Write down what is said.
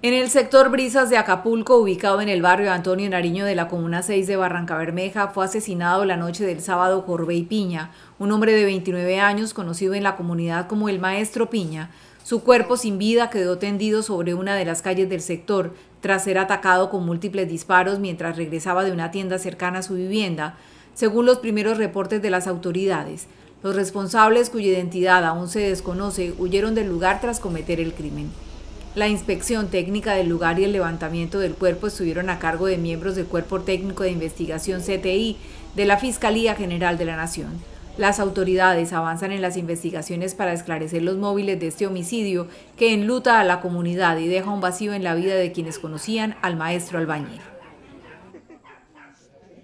En el sector Brisas de Acapulco, ubicado en el barrio Antonio Nariño de la Comuna 6 de Barranca Bermeja, fue asesinado la noche del sábado Corbey Piña, un hombre de 29 años conocido en la comunidad como el Maestro Piña. Su cuerpo sin vida quedó tendido sobre una de las calles del sector tras ser atacado con múltiples disparos mientras regresaba de una tienda cercana a su vivienda, según los primeros reportes de las autoridades. Los responsables, cuya identidad aún se desconoce, huyeron del lugar tras cometer el crimen. La inspección técnica del lugar y el levantamiento del cuerpo estuvieron a cargo de miembros del Cuerpo Técnico de Investigación CTI de la Fiscalía General de la Nación. Las autoridades avanzan en las investigaciones para esclarecer los móviles de este homicidio que enluta a la comunidad y deja un vacío en la vida de quienes conocían al maestro albañil.